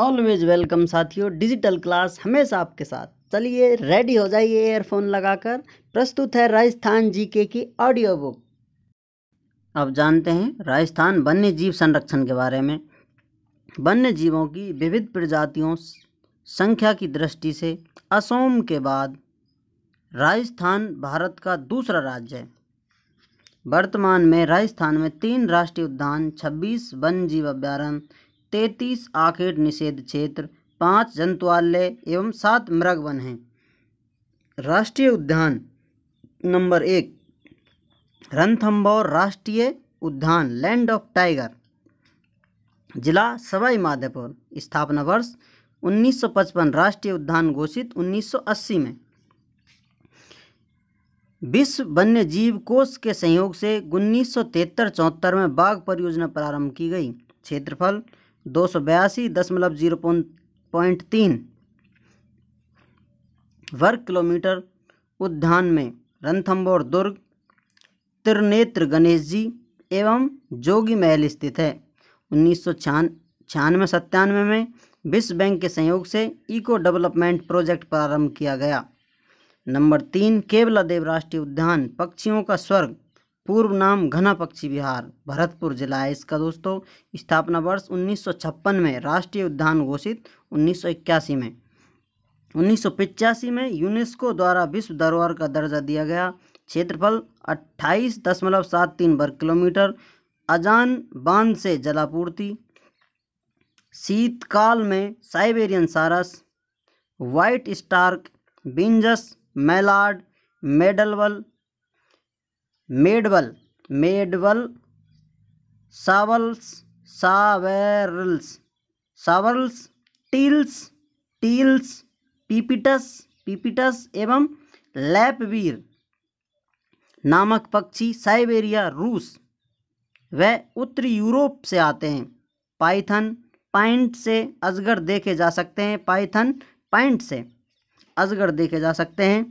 always welcome साथियों digital class हमेशा आपके साथ चलिए रेडी हो जाइए एयरफोन लगाकर प्रस्तुत है राजस्थान जीके की ऑडियो बुक अब जानते हैं राजस्थान वन्य जीव संरक्षण के बारे में वन्य जीवों की विविध प्रजातियों संख्या की दृष्टि से असोम के बाद राजस्थान भारत का दूसरा राज्य है वर्तमान में राजस्थान में तीन राष्ट्रीय उद्यान छब्बीस वन जीव अभ्यारण्य तैतीस आखेट निषेध क्षेत्र पाँच जंतुआलय एवं सात मृग वन हैं राष्ट्रीय उद्यान नंबर एक रंथम्बौर राष्ट्रीय उद्यान लैंड ऑफ टाइगर जिला सवाई माधेपुर स्थापना वर्ष 1955 राष्ट्रीय उद्यान घोषित 1980 में विश्व वन्य जीव कोष के सहयोग से उन्नीस सौ में बाघ परियोजना प्रारंभ की गई क्षेत्रफल दो सौ बयासी दशमलव जीरो पॉइंट तीन वर्ग किलोमीटर उद्यान में रणथम्बोर दुर्ग त्रिनेत्र गणेश जी एवं जोगी महल स्थित है उन्नीस सौ छियानवे सत्तानवे में विश्व बैंक के सहयोग से इको डेवलपमेंट प्रोजेक्ट प्रारंभ किया गया नंबर तीन केवला देव राष्ट्रीय उद्यान पक्षियों का स्वर्ग पूर्व नाम घना पक्षी विहार भरतपुर जिला है इसका दोस्तों स्थापना वर्ष 1956 में राष्ट्रीय उद्यान घोषित 1981 में उन्नीस में यूनेस्को द्वारा विश्व धरोहर का दर्जा दिया गया क्षेत्रफल अट्ठाईस दशमलव सात तीन वर्ग किलोमीटर अजान बांध से जलापूर्ति शीतकाल में साइबेरियन सारस व्हाइट स्टार्क बिंजस मैलाड मेडलवल मेडवल मेडवल सावल्स सावेरल्स सावल्स टील्स टील्स पीपिटस पीपिटस एवं लैपवीर नामक पक्षी साइबेरिया रूस व उत्तरी यूरोप से आते हैं पाइथन पाइंट से अजगर देखे जा सकते हैं पाइथन पाइंट से अजगर देखे जा सकते हैं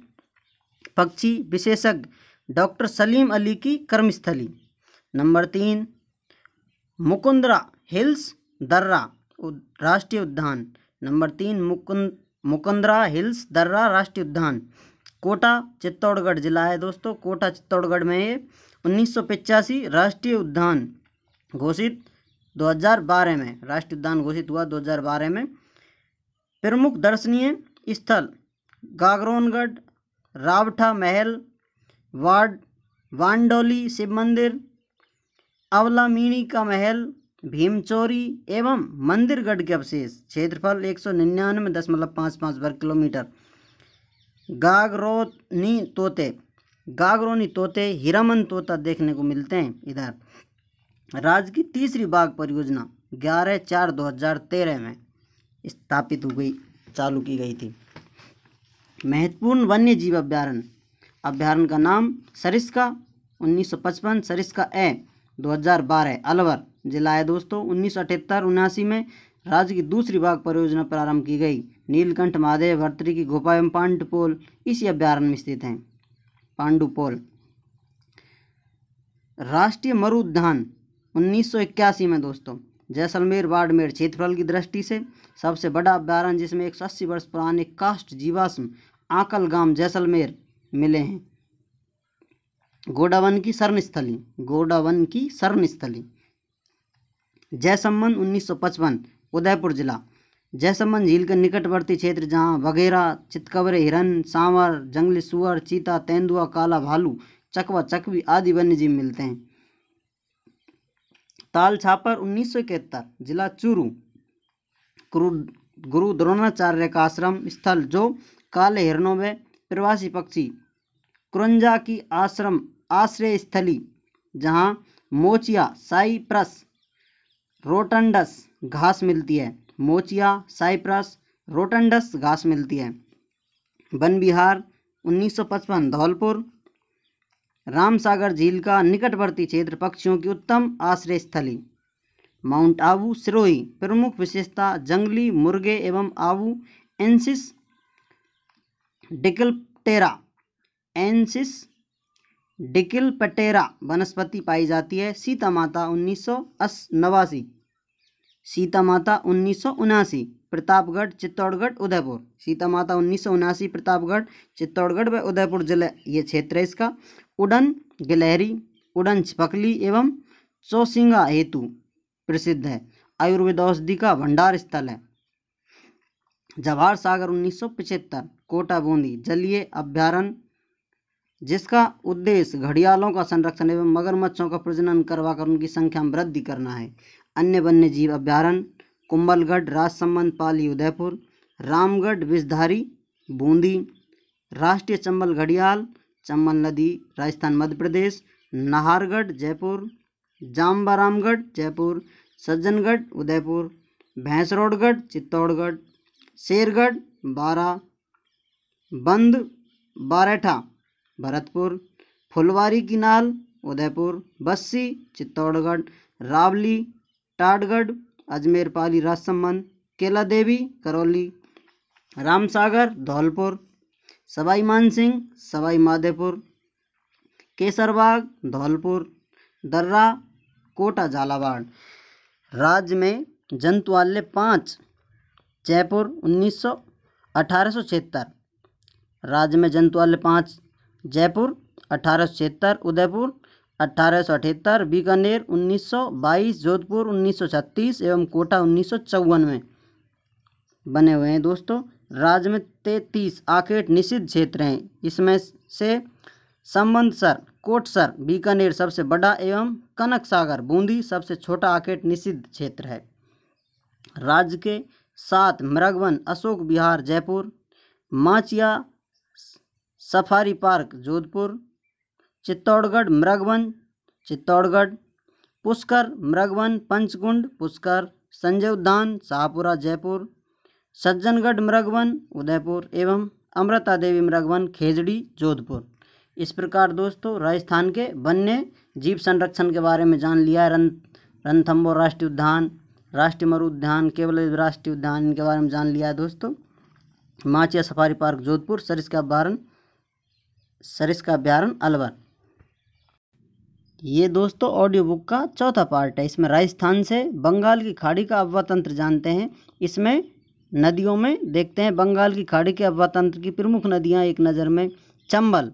पक्षी विशेषज्ञ डॉक्टर सलीम अली की कर्मस्थली नंबर तीन मुकुंदरा हिल्स दर्रा राष्ट्रीय उद्यान नंबर तीन मुकुंद मुकुंदरा हिल्स दर्रा राष्ट्रीय उद्यान कोटा चित्तौड़गढ़ जिला है दोस्तों कोटा चित्तौड़गढ़ में ये उन्नीस राष्ट्रीय उद्यान घोषित 2012 में राष्ट्रीय उद्यान घोषित हुआ 2012 में प्रमुख दर्शनीय स्थल गागरोनगढ़ रावठा महल वार्ड वांडोली शिव मंदिर अवलामीणी का महल भीमचोरी एवं मंदिरगढ़ के अवशेष क्षेत्रफल एक सौ निन्यानवे दशमलव पाँच पाँच वर्ग किलोमीटर गागरोनी तोते गागरोनी तोते हिरामन तोता देखने को मिलते हैं इधर राज्य की तीसरी बाघ परियोजना ग्यारह चार दो हजार तेरह में स्थापित हो गई चालू की गई थी महत्वपूर्ण वन्य जीव अभ्यारण्य अभ्यारण का नाम सरिस्का 1955 सरिस्का ए 2012 अलवर जिला है दोस्तों उन्नीस सौ में राज्य की दूसरी बाघ परियोजना प्रारंभ की गई नीलकंठ महादेव भर्तरी की गोपा एवं पांडुपोल इसी अभ्यारण्य में स्थित हैं पांडुपोल राष्ट्रीय मरु उद्यान 1981 में दोस्तों जैसलमेर बाड़मेर क्षेत्रफल की दृष्टि से सबसे बड़ा अभ्यारण जिसमें 180 वर्ष पुराने कास्ट जीवाश्म आकल गांव जैसलमेर मिले हैं गोडावन की शरण स्थली गोडावन की शरण स्थली जयसम्मन 1955 उदयपुर जिला जयसम्मन झील के निकटवर्ती क्षेत्र जहाँ वगैरह चितकबरे हिरन सांवर जंगली सुअर चीता तेंदुआ काला भालू चकवा चकवी आदि वन्यजीव मिलते हैं ताल छापर उन्नीस जिला चूरू गुरु गुरु द्रोणाचार्य का आश्रम स्थल जो काले हिरणों में प्रवासी पक्षी क्रंजा की आश्रम आश्रय स्थली जहाँ मोचिया साइप्रस रोटंडस घास मिलती है मोचिया साइप्रस रोटंडस घास मिलती है वन विहार 1955 धौलपुर रामसागर झील का निकटवर्ती क्षेत्र पक्षियों की उत्तम आश्रय स्थली माउंट आबू सिरोही प्रमुख विशेषता जंगली मुर्गे एवं आबू एंसिस डिकल्पटेरा एनसिस डिकिल पटेरा वनस्पति पाई जाती है सीता माता उन्नीस नवासी सीता माता उन्नीस प्रतापगढ़ चित्तौड़गढ़ उदयपुर सीता माता उन्नीस प्रतापगढ़ चित्तौड़गढ़ व उदयपुर जिले ये क्षेत्र है इसका उड़न गिलहरी उड़न छिपकली एवं चौसिंगा हेतु प्रसिद्ध है आयुर्वेद औषधि का भंडार स्थल है जवाहर सागर उन्नीस कोटा बूंदी जलीय अभ्यारण्य जिसका उद्देश्य घड़ियालों का संरक्षण एवं मगरमच्छों का प्रजनन करवाकर उनकी संख्या में वृद्धि करना है अन्य वन्य जीव अभ्यारण्य कुंबलगढ़ राजसमंद पाली उदयपुर रामगढ़ विषधारी बूंदी राष्ट्रीय चंबल घड़ियाल चंबल नदी राजस्थान मध्य प्रदेश नाहरगढ़ जयपुर जाम्बारामगढ़ जयपुर सज्जनगढ़ उदयपुर भैंसरोडगढ़ चित्तौड़गढ़ शेरगढ़ बारा बंद बारेठा भरतपुर फुलवारी किनाल उदयपुर बस्सी चित्तौड़गढ़ रावली टाटगढ़ अजमेर पाली राजसमंद केला देवी करौली रामसागर धौलपुर सवाई मानसिंह सवाई माधेपुर केसरबाग धौलपुर दर्रा कोटा झालावाड़ राज्य में जंतुवाल्य पाँच जयपुर उन्नीस सौ अठारह सौ छिहत्तर राज्य में जंतुवाल्य पाँच जयपुर अठारह उदयपुर अठारह बीकानेर 1922 जोधपुर 1936 एवं कोटा उन्नीस में बने हुए हैं दोस्तों राज्य में तैतीस आखेट निषिद्ध क्षेत्र हैं इसमें से संबंधसर कोटसर बीकानेर सबसे बड़ा एवं कनक सागर बूंदी सबसे छोटा आखेट निषिद्ध क्षेत्र है राज्य के साथ मृगवन अशोक बिहार जयपुर माचिया सफारी पार्क जोधपुर चित्तौड़गढ़ मृगवन चित्तौड़गढ़ पुष्कर मृगवन पंचकुंड पुष्कर संजय उद्यान शाहपुरा जयपुर सज्जनगढ़ मृगवन उदयपुर एवं अमृता देवी मृगवन खेजड़ी जोधपुर इस प्रकार दोस्तों राजस्थान के वन्य जीव संरक्षण के बारे में जान लिया है रन रनथम्बो राष्ट्रीय उद्यान राष्ट्रीय मरु उद्यान केवल राष्ट्रीय उद्यान इनके बारे में जान लिया है दोस्तों माचिया सफारी पार्क जोधपुर सरिस्का बारन सरिस का अभ्यारण अलवर ये दोस्तों ऑडियो बुक का चौथा पार्ट है इसमें राजस्थान से बंगाल की खाड़ी का अव्वा तंत्र जानते हैं इसमें नदियों में देखते हैं बंगाल की खाड़ी के अव्वा तंत्र की प्रमुख नदियाँ एक नज़र में चंबल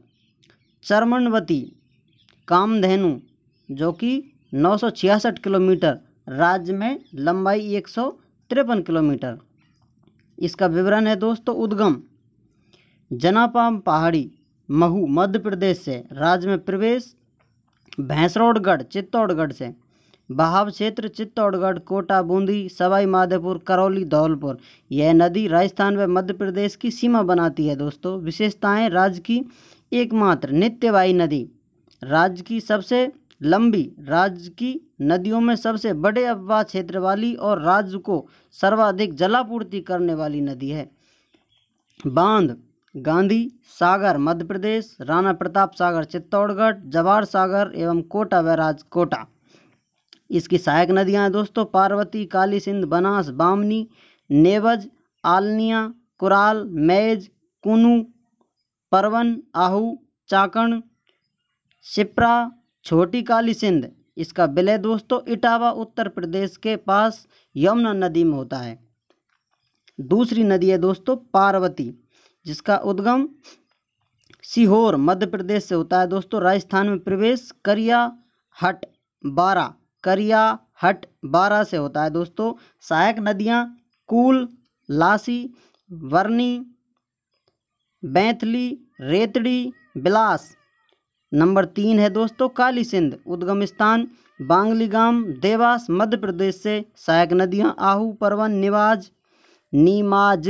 चरमणवती कामधेनु जो कि नौ किलोमीटर राज्य में लंबाई एक किलोमीटर इसका विवरण है दोस्तों उद्गम जनापाम पहाड़ी महू मध्य प्रदेश से राज्य में प्रवेश भैंसरोडगढ़ चित्तौड़गढ़ से बहाव क्षेत्र चित्तौड़गढ़ कोटा बूंदी सवाई माधेपुर करौली धौलपुर यह नदी राजस्थान व मध्य प्रदेश की सीमा बनाती है दोस्तों विशेषताएं राज्य की एकमात्र नित्यवाई नदी राज्य की सबसे लंबी राज्य की नदियों में सबसे बड़े अफवाह क्षेत्र वाली और राज्य को सर्वाधिक जलापूर्ति करने वाली नदी है बांध गांधी सागर मध्य प्रदेश राणा प्रताप सागर चित्तौड़गढ़ जवाहर सागर एवं कोटा बैराज कोटा इसकी सहायक नदियां हैं दोस्तों पार्वती काली सिंध बनास बामनी नेवज आलनिया कुराल मैज कुनू परवन आहू चाकण शिप्रा छोटी काली सिंध इसका विलय दोस्तों इटावा उत्तर प्रदेश के पास यमुना नदी में होता है दूसरी नदी है दोस्तों पार्वती जिसका उद्गम सीहोर मध्य प्रदेश से होता है दोस्तों राजस्थान में प्रवेश करिया हट बारा करिया हट बारह से होता है दोस्तों सहायक नदियां कूल लासी वर्नी बैंथली रेतड़ी बिलास नंबर तीन है दोस्तों काली सिंध उद्गम स्थान बांगली गांव देवास मध्य प्रदेश से सहायक नदियां आहू परवन निवाज नीमाज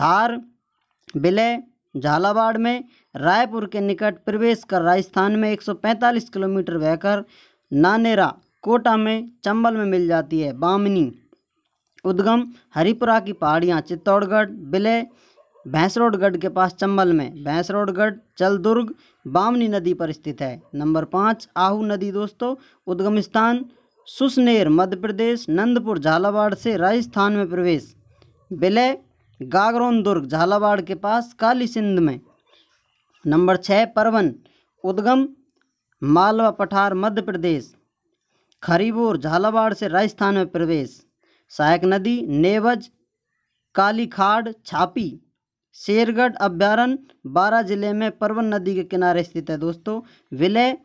धार विलय झालावाड़ में रायपुर के निकट प्रवेश कर राजस्थान में 145 किलोमीटर बहकर नानेरा कोटा में चंबल में मिल जाती है बामनी उद्गम हरिपुरा की पहाड़ियाँ चित्तौड़गढ़ विलय भैंसरोडगढ़ के पास चंबल में भैंसरोडगढ़ चलदुर्ग बामनी नदी पर स्थित है नंबर पाँच आहू नदी दोस्तों उद्गम स्थान सुसनेर मध्य प्रदेश नंदपुर झालावाड़ से राजस्थान में प्रवेश विलय गागरोन दुर्ग झालावाड़ के पास काली सिंध में नंबर छः परवन उद्गम मालवा पठार मध्य प्रदेश खरीबोर झालावाड़ से राजस्थान में प्रवेश सहायक नदी नेवज कालीखाड़ छापी शेरगढ़ अभ्यारण बारह जिले में परवन नदी के किनारे स्थित है दोस्तों विलय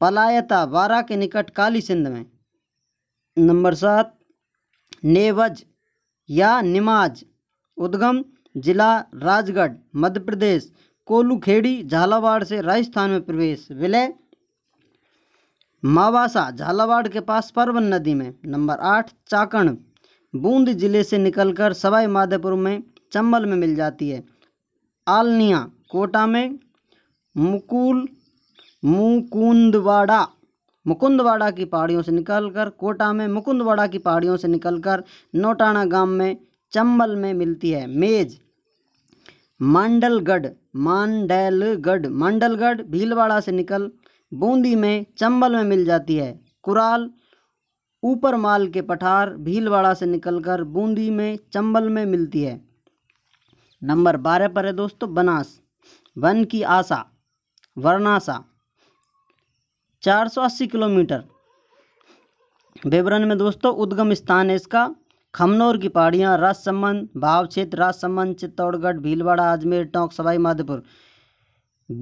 पलायता बारह के निकट काली सिंध में नंबर सात नेवज या निमाज उद्गम जिला राजगढ़ मध्य प्रदेश कोलूखेड़ी झालावाड़ से राजस्थान में प्रवेश विलय मावासा झालावाड़ के पास परवन नदी में नंबर आठ चाकण बूंद जिले से निकलकर सवाई माधेपुर में चंबल में मिल जाती है आलनिया कोटा में मुकुल मुकुंदवाड़ा मुकुंदवाड़ा की पहाड़ियों से निकलकर कोटा में मुकुंदवाड़ा की पहाड़ियों से निकलकर नोटाना गांव में चंबल में मिलती है मेज मांडलगढ़ मांडलगढ़ मांडलगढ़ भीलवाड़ा से निकल बूंदी में चंबल में मिल जाती है कुराल ऊपर माल के पठार भीलवाड़ा से निकलकर बूंदी में चंबल में मिलती है नंबर बारह पर है दोस्तों बनास वन की आशा वर्णासा 480 किलोमीटर विवरण में दोस्तों उद्गम स्थान है इसका खमनौर की पहाड़ियाँ राजसमंद भाव क्षेत्र राजसमंद चित्तौड़गढ़ भीलवाड़ा अजमेर टोंक सवाई माधोपुर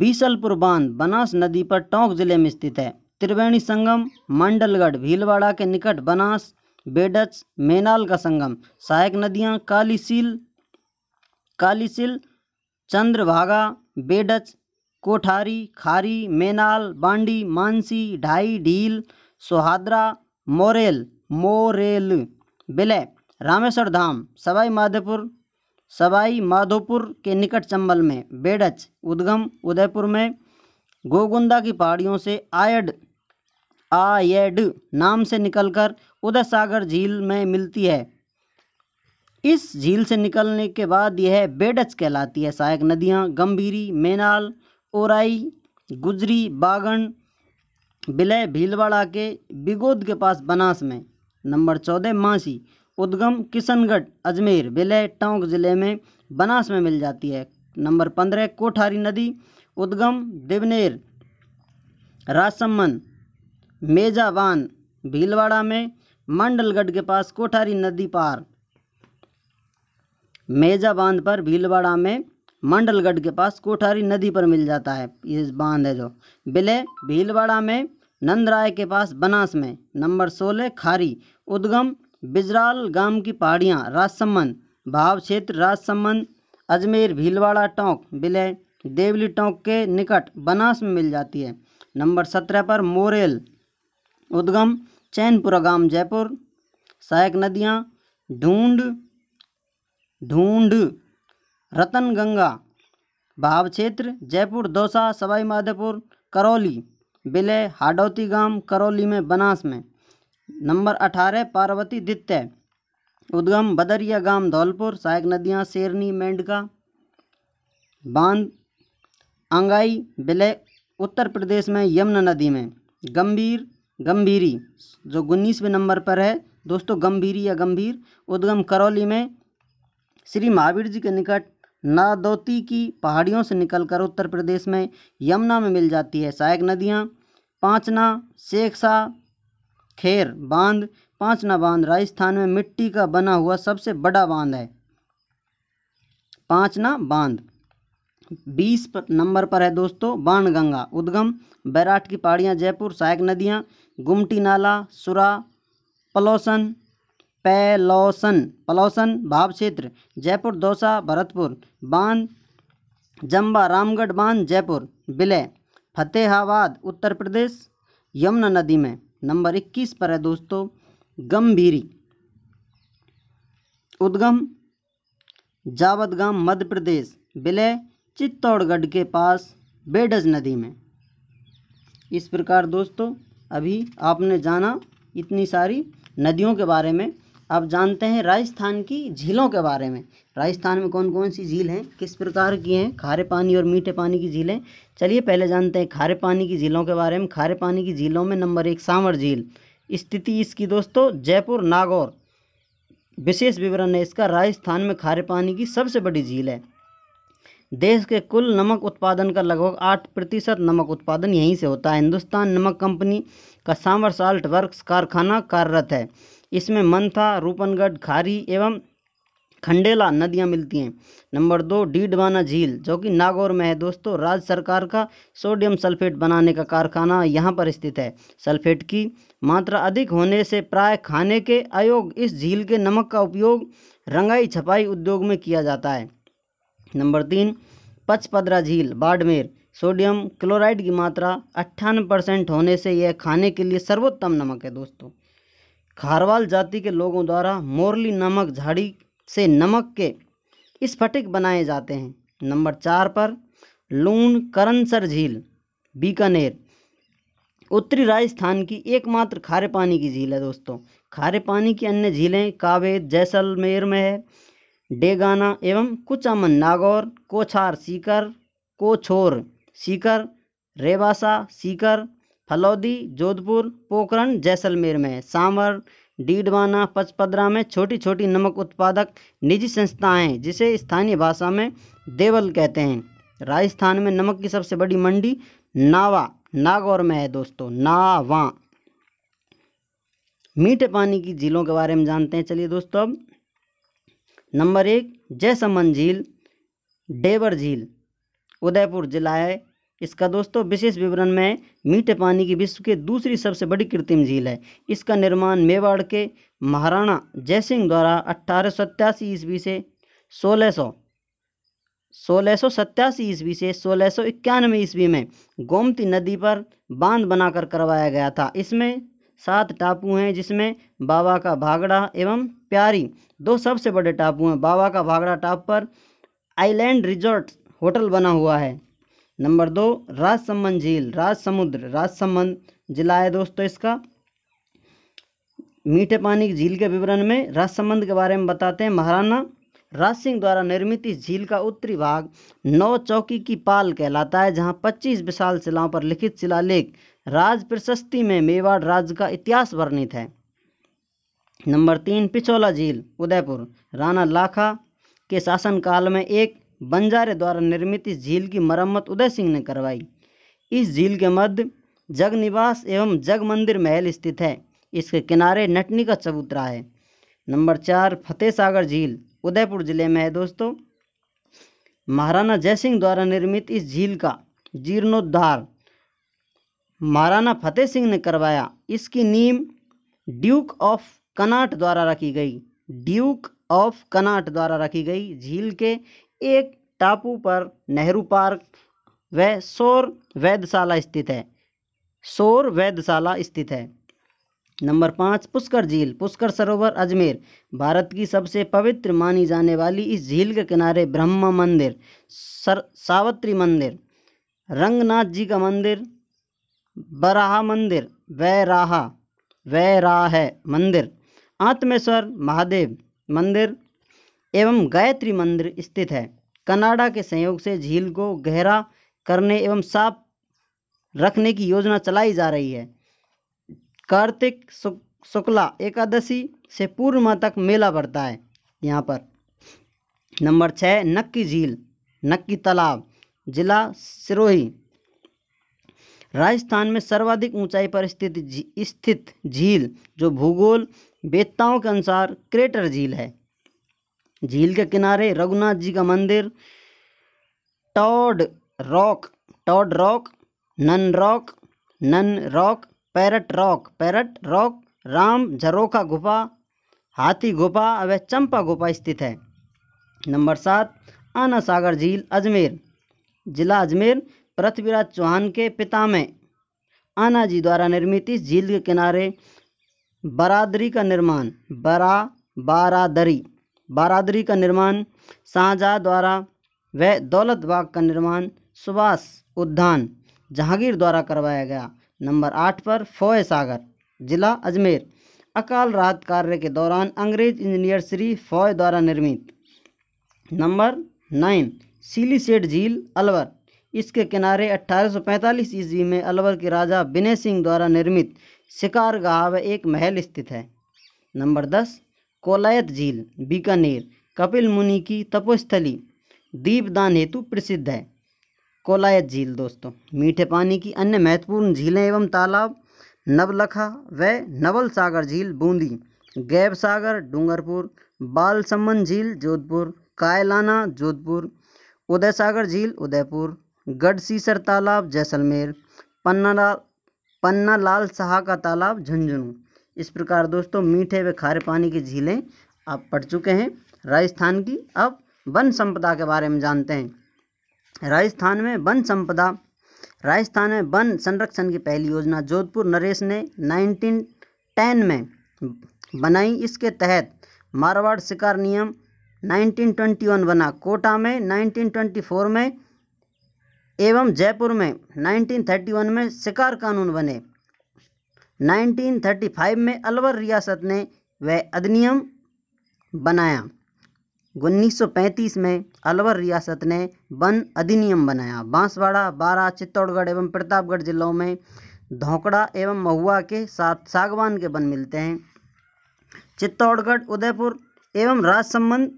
बीसलपुर बांध बनास नदी पर टोंक जिले में स्थित है त्रिवेणी संगम मंडलगढ़ भीलवाड़ा के निकट बनास बेडच मेनाल का संगम सहायक नदियाँ कालीसील कालीसिल चंद्रभागा बेडच कोठारी खारी मेनाल बांडी मानसी ढाई ढील सोहाद्रा मोरेल मोरेल बिलय रामेश्वर धाम सवाई माधोपुर सवाई माधोपुर के निकट चंबल में बेडच उद्गम उदयपुर में गोगुंदा की पहाड़ियों से आयड आयड नाम से निकलकर उदय सागर झील में मिलती है इस झील से निकलने के बाद यह बेडच कहलाती है सहायक नदियाँ गंभीरी मेनाल ओराई गुजरी बागन बिलय भीलवाड़ा के बिगोद के पास बनास में नंबर चौदह मांसी उद्गम किशनगढ़ अजमेर विलय टोंक जिले में बनास में मिल जाती है नंबर पंद्रह कोठारी नदी उद्गम देवनेर राजसमन मेजावान भीलवाड़ा में मंडलगढ़ के पास कोठारी नदी पार मेजा बांध पर भीलवाड़ा में मंडलगढ़ के पास कोठारी नदी पर मिल जाता है ये बांध है जो बिले भीलवाड़ा में नंदराय के पास बनास में नंबर सोलह खारी उद्गम बिजराल गांव की पहाड़ियाँ राजसमंद भाव क्षेत्र राजसमंद अजमेर भीलवाड़ा टोंक बिलय देवली टोंक के निकट बनास में मिल जाती है नंबर सत्रह पर मोरेल उद्गम चैनपुरा गांव जयपुर सहायक नदियाँ ढूंढ ढूंढ रतन गंगा भाव क्षेत्र जयपुर दौसा सवाई माधोपुर करौली बिलय हाडौती गांव करौली में बनास में नंबर अठारह पार्वती दित्य उद्गम बदरिया गांव धौलपुर सहायक नदियाँ शेरनी मेंढका बांध अंगाई बिले उत्तर प्रदेश में यमुना नदी में गंभीर गंभीरी जो उन्नीसवें नंबर पर है दोस्तों गंभीरी या गंभीर उद्गम करौली में श्री महावीर जी के निकट नादौती की पहाड़ियों से निकलकर उत्तर प्रदेश में यमुना में मिल जाती है सहायक नदियाँ पाँचना शेखसा खेर बांध पांचना बांध राजस्थान में मिट्टी का बना हुआ सबसे बड़ा बांध है पांचना बांध बीस नंबर पर है दोस्तों बाण गंगा उद्गम बैराट की पहाड़ियाँ जयपुर सहायक नदियाँ गुमटी नाला सुरा पलौसन पैलोसन पलौसन भाव क्षेत्र जयपुर दौसा भरतपुर बांध जम्बा रामगढ़ बांध जयपुर बिलय फतेहाबाद उत्तर प्रदेश यमुना नदी में नंबर इक्कीस पर है दोस्तों गंभीरी उद्गम जावदगाम मध्य प्रदेश बिले चित्तौड़गढ़ के पास बेडज नदी में इस प्रकार दोस्तों अभी आपने जाना इतनी सारी नदियों के बारे में आप जानते हैं राजस्थान की झीलों के बारे में राजस्थान में कौन कौन सी झील हैं किस प्रकार की हैं खारे पानी और मीठे पानी की झीलें चलिए पहले जानते हैं खारे पानी की झीलों के बारे में खारे पानी की झीलों में नंबर एक सांवर झील स्थिति इसकी दोस्तों जयपुर नागौर विशेष विवरण है इसका राजस्थान में खारे पानी की सबसे बड़ी झील है देश के कुल नमक उत्पादन का लगभग आठ प्रतिशत नमक उत्पादन यहीं से होता है हिंदुस्तान नमक कंपनी का सांवर साल्ट वर्क्स कारखाना कार्यरत है इसमें मंथा रूपनगढ़ खारी एवं खंडेला नदियाँ मिलती हैं नंबर दो डीडवाना झील जो कि नागौर में है दोस्तों राज्य सरकार का सोडियम सल्फेट बनाने का कारखाना यहाँ पर स्थित है सल्फेट की मात्रा अधिक होने से प्राय खाने के अयोग इस झील के नमक का उपयोग रंगाई छपाई उद्योग में किया जाता है नंबर तीन पचपदरा झील बाड़मेर सोडियम क्लोराइड की मात्रा अट्ठानवे परसेंट होने से यह खाने के लिए सर्वोत्तम नमक है दोस्तों खारवाल जाति के लोगों द्वारा मोरली नमक झाड़ी से नमक के स्फटिक बनाए जाते हैं नंबर चार पर लून करंसर झील बीकानेर उत्तरी राजस्थान की एकमात्र खारे पानी की झील है दोस्तों खारे पानी की अन्य झीलें कावेद जैसलमेर में है डेगाना एवं कुचामन नागौर कोछार सीकर कोछोर सीकर रेवासा सीकर फलौदी जोधपुर पोखरण जैसलमेर में सांवर डीडवाना पचपदरा में छोटी छोटी नमक उत्पादक निजी संस्थाएं जिसे स्थानीय भाषा में देवल कहते हैं राजस्थान में नमक की सबसे बड़ी मंडी नावा नागौर में है दोस्तों नावा मीठे पानी की झीलों के बारे में जानते हैं चलिए दोस्तों अब नंबर एक जयसमन झील डेवर झील उदयपुर जिला है इसका दोस्तों विशेष विवरण में मीठे पानी की विश्व के दूसरी सबसे बड़ी कृत्रिम झील है इसका निर्माण मेवाड़ के महाराणा जयसिंह द्वारा अट्ठारह सौ ईस्वी से सोलह सौ सोलह सौ सत्तासी ईस्वी से सोलह सौ इक्यानवे ईस्वी में गोमती नदी पर बांध बनाकर करवाया गया था इसमें सात टापू हैं जिसमें बाबा का भागड़ा एवं प्यारी दो सबसे बड़े टापू हैं बाबा का भागड़ा टाप पर आइलैंड रिजॉर्ट होटल बना हुआ है नंबर दो राजसमंद झील राजसमुद्र राजसमंद जिला है दोस्तों इसका मीठे पानी की झील के विवरण में राजसमंद के बारे में बताते हैं महाराणा राज सिंह द्वारा निर्मित इस झील का उत्तरी भाग नौ चौकी की पाल कहलाता है जहां 25 विशाल शिलाओं पर लिखित शिलालेख राज प्रशस्ति में मेवाड़ राज्य का इतिहास वर्णित है नंबर तीन पिछोला झील उदयपुर राणा लाखा के शासनकाल में एक बंजारे द्वारा निर्मित इस झील की मरम्मत उदय सिंह ने करवाई इस झील के मध्य जग निवास एवं जग मंदिर महल स्थित है इसके किनारे नटनी का चबूतरा है नंबर चार फतेह सागर झील उदयपुर ज़िले में है दोस्तों महाराणा जय सिंह द्वारा निर्मित इस झील का जीर्णोद्धार महाराणा फतेह सिंह ने करवाया इसकी नींव ड्यूक ऑफ कनाट द्वारा रखी गई ड्यूक ऑफ कनाट द्वारा रखी गई झील के एक टापू पर नेहरू पार्क व सौर वैधशाला स्थित है सौर वैधशाला स्थित है नंबर पाँच पुष्कर झील पुष्कर सरोवर अजमेर भारत की सबसे पवित्र मानी जाने वाली इस झील के किनारे ब्रह्मा मंदिर सर सावित्री मंदिर रंगनाथ जी का मंदिर बराहा मंदिर वैराहा वैराह मंदिर आत्मेश्वर महादेव मंदिर एवं गायत्री मंदिर स्थित है कनाडा के सहयोग से झील को गहरा करने एवं साफ रखने की योजना चलाई जा रही है कार्तिक शुक्ला एकादशी से पूर्णिमा तक मेला भरता है यहाँ पर नंबर छः नक्की झील नक्की तालाब जिला सिरोही राजस्थान में सर्वाधिक ऊंचाई पर स्थित स्थित झील जो भूगोल वेदताओं के अनुसार क्रेटर झील है झील के किनारे रघुनाथ जी का मंदिर toad rock toad rock nun rock nun rock parrot rock parrot rock Ram Jharokha गुफा हाथी गुफा व चंपा गुफा स्थित है नंबर सात आना सागर झील अजमेर जिला अजमेर पृथ्वीराज चौहान के पिता में आना जी द्वारा निर्मित इस झील के किनारे बरादरी का निर्माण बरा बारादरी बारादरी का निर्माण शाहजहाँ द्वारा व दौलत बाग का निर्माण सुभाष उद्यान जहांगीर द्वारा करवाया गया नंबर आठ पर फोए सागर जिला अजमेर अकाल राहत कार्य के दौरान अंग्रेज इंजीनियर श्री फोए द्वारा निर्मित नंबर नाइन सीली सेठ झील अलवर इसके किनारे 1845 ईस्वी में अलवर के राजा विनय सिंह द्वारा निर्मित शिकार गाह व एक महल स्थित है नंबर दस कोलायत झील बीकानेर कपिल मुनि की तपोस्थली दीपदान हेतु प्रसिद्ध है कोलायत झील दोस्तों मीठे पानी की अन्य महत्वपूर्ण झीलें एवं तालाब नवलखा व नवल सागर झील बूंदी गैब सागर डूंगरपुर बाल सम्मन झील जोधपुर कायलाना जोधपुर उदय सागर झील उदयपुर गढ़सीसर तालाब जैसलमेर पन्ना पन्ना लाल साहा का तालाब झुंझुनू इस प्रकार दोस्तों मीठे व खारे पानी की झीलें आप पढ़ चुके हैं राजस्थान की अब वन संपदा के बारे में जानते हैं राजस्थान में वन संपदा राजस्थान में वन संरक्षण की पहली योजना जोधपुर नरेश ने 1910 में बनाई इसके तहत मारवाड़ शिकार नियम 1921 बना कोटा में 1924 में एवं जयपुर में 1931 में शिकार कानून बने 1935 में अलवर रियासत ने वह अधिनियम बनाया 1935 में अलवर रियासत ने वन अधिनियम बनाया बांसवाड़ा बारा चित्तौड़गढ़ एवं प्रतापगढ़ जिलों में धोकड़ा एवं महुआ के साथ सागवान के वन मिलते हैं चित्तौड़गढ़ उदयपुर एवं राजसमंद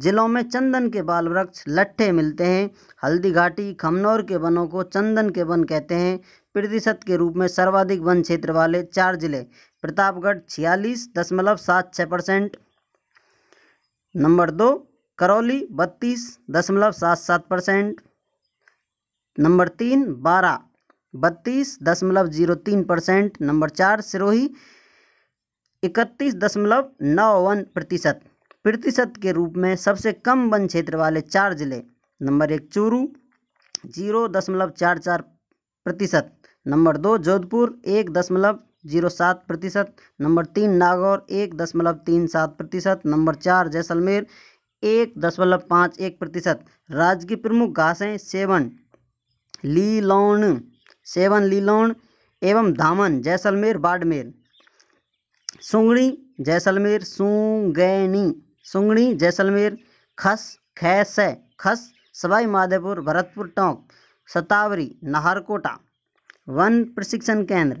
जिलों में चंदन के बाल वृक्ष लट्ठे मिलते हैं हल्दी घाटी खमनौर के वनों को चंदन के वन कहते हैं प्रतिशत के रूप में सर्वाधिक वन क्षेत्र वाले चार जिले प्रतापगढ़ छियालीस दशमलव सात छः परसेंट नंबर दो करौली बत्तीस दशमलव सात सात परसेंट नंबर तीन बारह बत्तीस दशमलव जीरो तीन परसेंट नंबर चार सिरोही इकतीस दशमलव नौ वन प्रतिशत प्रतिशत के रूप में सबसे कम वन क्षेत्र वाले चार जिले नंबर एक चूरू जीरो दशमलव चार चार प्रतिशत नंबर दो जोधपुर एक दशमलव जीरो सात प्रतिशत नंबर तीन नागौर एक दशमलव तीन सात प्रतिशत नंबर चार जैसलमेर एक दशमलव पाँच एक प्रतिशत राज्य की प्रमुख घासें सेवन लीलौन सेवन लीलौन एवं धामन जैसलमेर बाड़मेर सुंगड़ी जैसलमेर सुगैनी सुंगणी जैसलमेर खस खैस खस सवाई माधेपुर भरतपुर टोंक सतावरी नाहरकोटा वन प्रशिक्षण केंद्र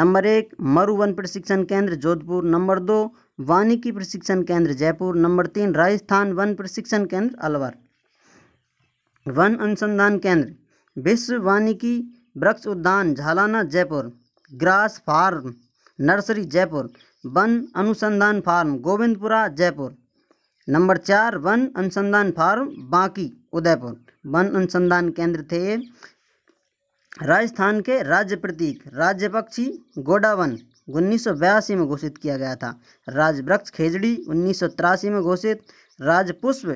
नंबर एक मरु वन प्रशिक्षण केंद्र जोधपुर नंबर दो वानिकी प्रशिक्षण केंद्र जयपुर नंबर तीन राजस्थान वन प्रशिक्षण केंद्र अलवर वन अनुसंधान केंद्र विश्व वानिकी वृक्ष उद्यान Jhalana Jaipur grass farm nursery Jaipur वन अनुसंधान फार्म गोविंदपुरा जयपुर नंबर चार वन अनुसंधान फार्म बांकी उदयपुर वन अनुसंधान केंद्र थे राजस्थान के राज्य प्रतीक राज्य पक्षी गोडावन उन्नीस में घोषित किया गया था राजवृक्ष खेजड़ी उन्नीस में घोषित राजपुष्प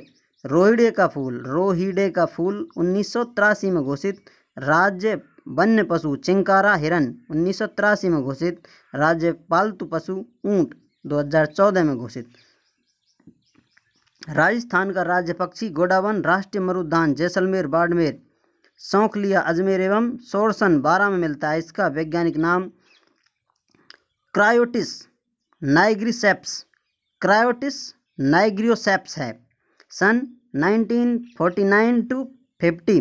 रोहिड़े का फूल रोहिड़े का फूल उन्नीस में घोषित राज्य वन्य पशु चिंकारा हिरन उन्नीस में घोषित राज्य पालतू पशु ऊंट 2014 में घोषित राजस्थान का राज्य पक्षी गोडावन राष्ट्रीय मरुद्धान जैसलमेर बाड़मेर सौखलिया अजमेर एवं सोरसन बारह में मिलता है इसका वैज्ञानिक नाम क्रायोटिस नाइग्रीसेप्स क्रायोटिस नाइग्रियोसेप्स है सन 1949 टू फिफ्टी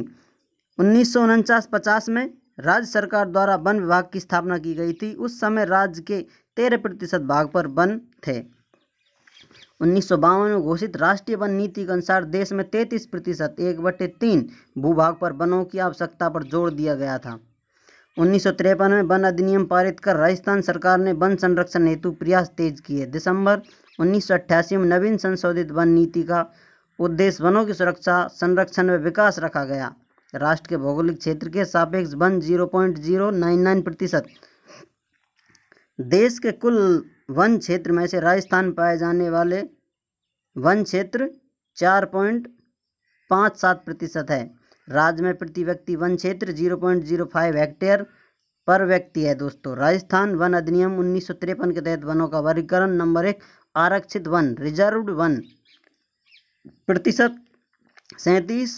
उन्नीस सौ उनचास पचास में राज्य सरकार द्वारा वन विभाग की स्थापना की गई थी उस समय राज्य के तेरह प्रतिशत भाग पर वन थे उन्नीस में घोषित राष्ट्रीय वन नीति के अनुसार देश में 33 प्रतिशत एक बटे तीन भूभाग पर वनों की आवश्यकता पर जोर दिया गया था उन्नीस में वन अधिनियम पारित कर राजस्थान सरकार ने वन संरक्षण हेतु प्रयास तेज किए दिसंबर उन्नीस में नवीन संशोधित वन नीति का उद्देश्य वनों की सुरक्षा संरक्षण व विकास रखा गया राष्ट्र के भौगोलिक क्षेत्र के सापेक्ष वन zero point zero nine nine प्रतिशत देश के कुल वन क्षेत्र में से राजस्थान पाए जाने वाले वन क्षेत्र चार पॉइंट पाँच सात प्रतिशत है राज्य में प्रति व्यक्ति वन क्षेत्र zero point zero five hectare पर व्यक्ति है दोस्तों राजस्थान वन अधिनियम उन्नीस सौ तिरपन के तहत वनों का वर्गीकरण नंबर एक आरक्षित वन रिजर्व वन प्रतिशत सैंतीस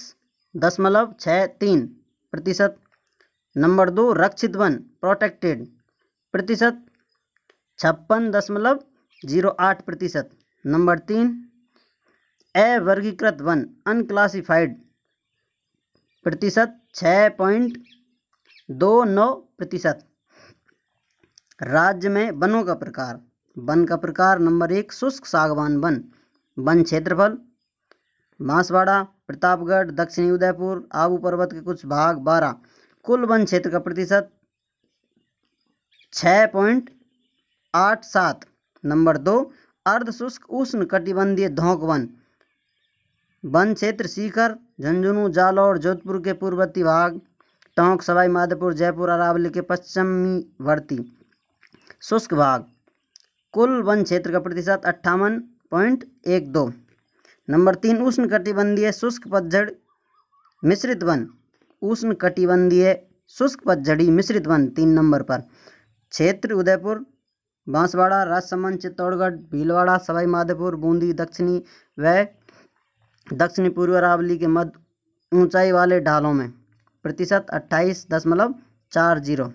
दशमलव छः तीन प्रतिशत नंबर दो रक्षित वन प्रोटेक्टेड प्रतिशत छप्पन दशमलव जीरो आठ प्रतिशत नंबर तीन ए वर्गीकृत वन अनक्लासिफाइड प्रतिशत छः पॉइंट दो नौ प्रतिशत राज्य में वनों का प्रकार वन का प्रकार नंबर एक शुष्क सागवान वन वन क्षेत्रफल बांसवाड़ा प्रतापगढ़ दक्षिणी उदयपुर आबू पर्वत के कुछ भाग बारह कुल वन क्षेत्र का प्रतिशत छ पॉइंट आठ सात नंबर दो अर्धशुष्क उष्ण कटिबंधीय धोंक वन वन क्षेत्र सीकर झुंझुनू जालौर जोधपुर के पूर्ववर्ती भाग टोंक सवाई माधोपुर जयपुर अरावली के पश्चिमी वर्ती शुष्क भाग कुल वन क्षेत्र का प्रतिशत अट्ठावन पॉइंट एक दो नंबर तीन उष्ण कटिबंधीय शुष्क पतझड़ मिश्रित वन उष्ण कटिबंधीय शुष्क पतझड़ी मिश्रित वन तीन नंबर पर क्षेत्र उदयपुर बांसवाड़ा राजसमंद चित्तौड़गढ़ भीलवाड़ा सवाई माधोपुर बूंदी दक्षिणी व दक्षिणी पूर्व अरावली के मध्य ऊंचाई वाले ढालों में प्रतिशत अट्ठाईस दशमलव चार जीरो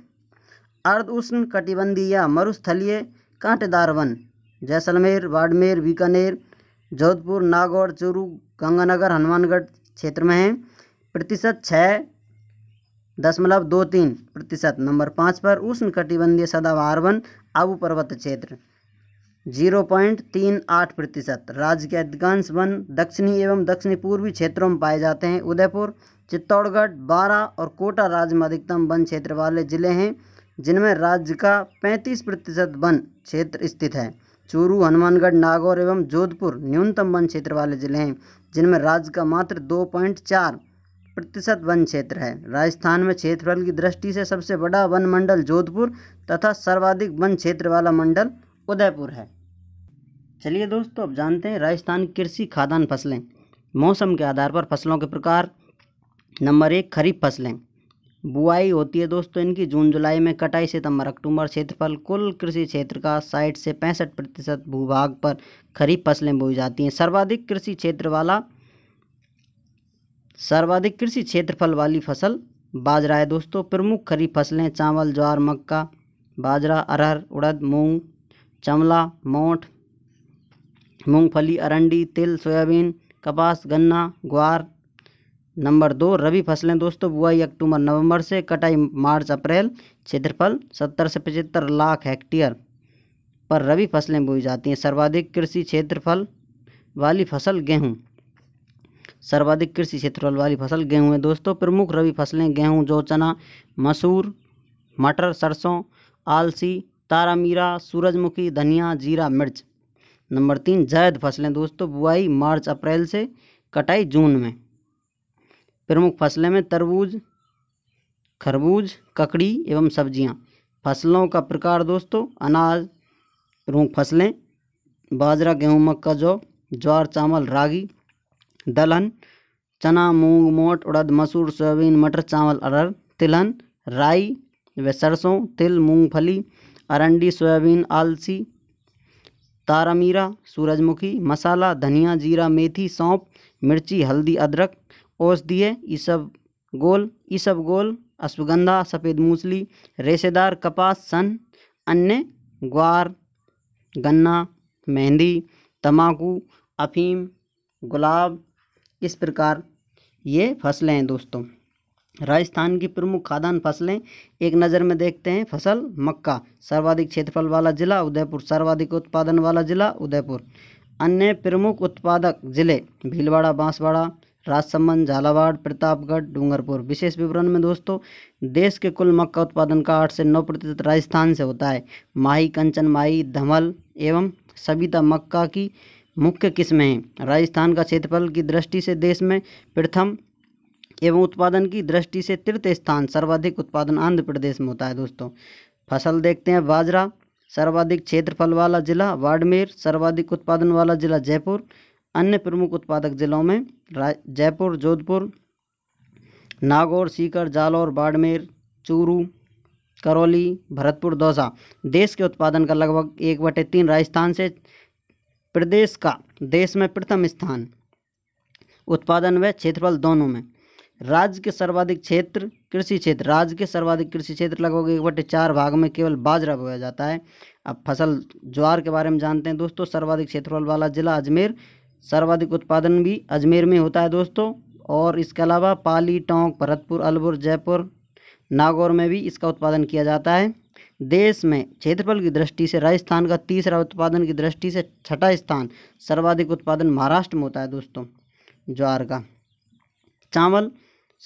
अर्ध उष्ण कटिबंधीय मरुस्थलीय कांटेदार वन जैसलमेर बाड़मेर बीकानेर जोधपुर नागौर चूरू गंगानगर हनुमानगढ़ क्षेत्र में है प्रतिशत छः दशमलव दो तीन प्रतिशत नंबर पाँच पर उष्ण कटिबंधीय सदाबहार वन आबू पर्वत क्षेत्र जीरो पॉइंट तीन आठ प्रतिशत राज्य के अधिकांश वन दक्षिणी एवं दक्षिणी पूर्वी क्षेत्रों में पाए जाते हैं उदयपुर चित्तौड़गढ़ बारा और कोटा राज्य में अधिकतम वन क्षेत्र वाले जिले हैं जिनमें राज्य का पैंतीस प्रतिशत वन क्षेत्र स्थित है चूरू हनुमानगढ़ नागौर एवं जोधपुर न्यूनतम वन क्षेत्र वाले जिले हैं जिनमें राज्य का मात्र दो पॉइंट चार प्रतिशत वन क्षेत्र है राजस्थान में क्षेत्रफल की दृष्टि से सबसे बड़ा वन मंडल जोधपुर तथा सर्वाधिक वन क्षेत्र वाला मंडल उदयपुर है चलिए दोस्तों अब जानते हैं राजस्थान की कृषि खाद्यान्न फसलें मौसम के आधार पर फसलों के प्रकार नंबर एक खरीफ फसलें बुआई होती है दोस्तों इनकी जून जुलाई में कटाई सितंबर अक्टूबर क्षेत्रफल कुल कृषि क्षेत्र का साठ से पैंसठ प्रतिशत भूभाग पर खरीफ फसलें बोई जाती हैं सर्वाधिक कृषि क्षेत्र वाला सर्वाधिक कृषि क्षेत्रफल वाली फसल बाजरा है दोस्तों प्रमुख खरीफ फसलें चावल ज्वार मक्का बाजरा अरहर उड़द मूंग चमला मोठ मूंगफली अरंडी तिल सोयाबीन कपास गन्ना ग्वार नंबर दो रबी फसलें दोस्तों बुआई अक्टूबर नवंबर से कटाई मार्च अप्रैल क्षेत्रफल सत्तर से पचहत्तर लाख हेक्टेयर पर रबी फसलें बोई जाती हैं सर्वाधिक कृषि क्षेत्रफल वाली फसल गेहूं सर्वाधिक कृषि क्षेत्रफल वाली फसल गेहूं है दोस्तों प्रमुख रबी फसलें गेहूं जो चना मसूर मटर सरसों आलसी तारामीरा सूरजमुखी धनिया जीरा मिर्च नंबर तीन जायद फसलें दोस्तों बुआई मार्च अप्रैल से कटाई जून में प्रमुख फसलें में तरबूज खरबूज ककड़ी एवं सब्जियां फसलों का प्रकार दोस्तों अनाज प्रमुख फसलें बाजरा गेहूँ मक्का जौ ज्वार चावल रागी दलहन चना मूंग मोट उड़द मसूर सोयाबीन मटर चावल अरहर तिलहन राई व सरसों तिल मूंगफली अरंडी सोयाबीन आलसी तारामीरा सूरजमुखी मसाला धनिया जीरा मेथी सौंप मिर्ची हल्दी अदरक ओस दिए ये सब गोल ये सब गोल अश्वगंधा सफ़ेद मूसली रेशेदार कपास सन अन्य ग्वार गन्ना मेहंदी तम्बाकू अफीम गुलाब इस प्रकार ये फसलें हैं दोस्तों राजस्थान की प्रमुख खाद्यान्न फसलें एक नज़र में देखते हैं फसल मक्का सर्वाधिक क्षेत्रफल वाला जिला उदयपुर सर्वाधिक उत्पादन वाला जिला उदयपुर अन्य प्रमुख उत्पादक जिले भीलवाड़ा बांसवाड़ा राजसमंद झालावाड़ प्रतापगढ़ डूंगरपुर विशेष विवरण में दोस्तों देश के कुल मक्का उत्पादन का आठ से नौ प्रतिशत राजस्थान से होता है माही कंचन माही धमल एवं सविता मक्का की मुख्य किस्में हैं राजस्थान का क्षेत्रफल की दृष्टि से देश में प्रथम एवं उत्पादन की दृष्टि से तृतीय स्थान सर्वाधिक उत्पादन आंध्र प्रदेश में होता है दोस्तों फसल देखते हैं बाजरा सर्वाधिक क्षेत्रफल वाला जिला वाडमेर सर्वाधिक उत्पादन वाला जिला जयपुर अन्य प्रमुख उत्पादक ज़िलों में जयपुर जोधपुर नागौर सीकर जालौर बाड़मेर चूरू करौली भरतपुर दौसा देश के उत्पादन का लगभग एक बटे तीन राजस्थान से प्रदेश का देश में प्रथम स्थान उत्पादन व क्षेत्रफल दोनों में राज्य के सर्वाधिक क्षेत्र कृषि क्षेत्र राज्य के सर्वाधिक कृषि क्षेत्र लगभग एक बटे चार भाग में केवल बाजरा बोया जाता है अब फसल ज्वार के बारे में जानते हैं दोस्तों सर्वाधिक क्षेत्रफल वाला जिला अजमेर सर्वाधिक उत्पादन भी अजमेर में होता है दोस्तों और इसके अलावा पाली टोंक भरतपुर अलवर जयपुर नागौर में भी इसका उत्पादन किया जाता है देश में क्षेत्रफल की दृष्टि से राजस्थान का तीसरा उत्पादन की दृष्टि से छठा स्थान सर्वाधिक उत्पादन महाराष्ट्र में होता है दोस्तों ज्वार का चावल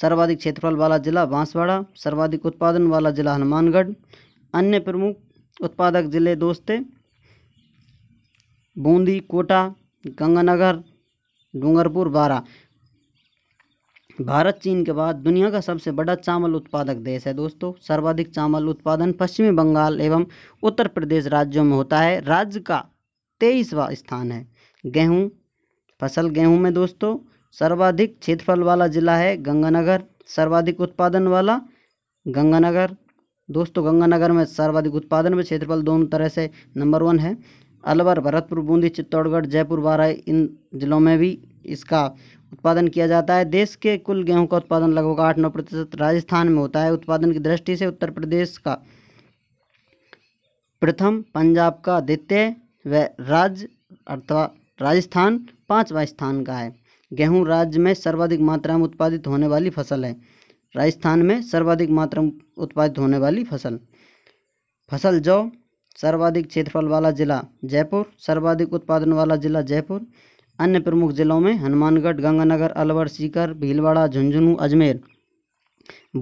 सर्वाधिक क्षेत्रफल वाला जिला बांसवाड़ा सर्वाधिक उत्पादन वाला जिला हनुमानगढ़ अन्य प्रमुख उत्पादक जिले दोस्त बूंदी कोटा गंगानगर डूंगरपुर बारा भारत चीन के बाद दुनिया का सबसे बड़ा चावल उत्पादक देश है दोस्तों सर्वाधिक चावल उत्पादन पश्चिमी बंगाल एवं उत्तर प्रदेश राज्यों में होता है राज्य का तेईसवा स्थान है गेहूं फसल गेहूं में दोस्तों सर्वाधिक क्षेत्रफल वाला जिला है गंगानगर सर्वाधिक उत्पादन वाला गंगानगर दोस्तों गंगानगर में सर्वाधिक उत्पादन में क्षेत्रफल दोनों तरह से नंबर वन है अलवर भरतपुर बूंदी चित्तौड़गढ़ जयपुर बारा इन जिलों में भी इसका उत्पादन किया जाता है देश के कुल गेहूं का उत्पादन लगभग आठ नौ प्रतिशत राजस्थान में होता है उत्पादन की दृष्टि से उत्तर प्रदेश का प्रथम पंजाब का द्वितीय व राज्य अथवा राजस्थान पाँचवा स्थान का है गेहूं राज्य में सर्वाधिक मात्रा में उत्पादित होने वाली फसल है राजस्थान में सर्वाधिक मात्रा में उत्पादित होने वाली फसल फसल जौ सर्वाधिक क्षेत्रफल वाला जिला जयपुर सर्वाधिक उत्पादन वाला जिला जयपुर अन्य प्रमुख जिलों में हनुमानगढ़ गंगानगर अलवर सीकर भीलवाड़ा झुंझुनू अजमेर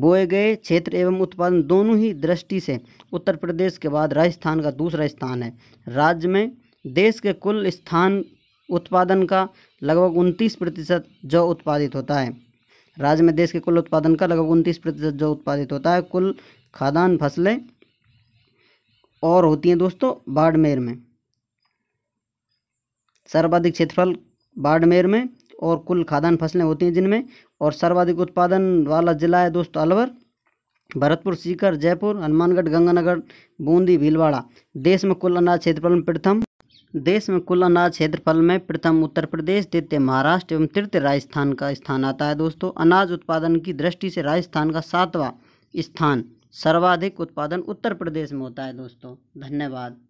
बोए गए क्षेत्र एवं उत्पादन दोनों ही दृष्टि से उत्तर प्रदेश के बाद राजस्थान का दूसरा स्थान है राज्य में देश के कुल स्थान उत्पादन का लगभग उनतीस प्रतिशत जौ उत्पादित होता है राज्य में देश के कुल उत्पादन का लगभग उनतीस प्रतिशत जौ उत्पादित होता है कुल खादान फसलें और होती हैं दोस्तों बाड़मेर में सर्वाधिक क्षेत्रफल बाड़मेर में और कुल खाद्यान्न फसलें होती हैं जिनमें और सर्वाधिक उत्पादन वाला जिला है दोस्तों अलवर भरतपुर सीकर जयपुर हनुमानगढ़ गंगानगर बूंदी भीलवाड़ा देश में कुल अनाज क्षेत्रफल में प्रथम देश में कुल अनाज क्षेत्रफल में प्रथम उत्तर प्रदेश द्वितीय महाराष्ट्र एवं तृतीय राजस्थान का स्थान आता है दोस्तों अनाज उत्पादन की दृष्टि से राजस्थान का सातवां स्थान सर्वाधिक उत्पादन उत्तर प्रदेश में होता है दोस्तों धन्यवाद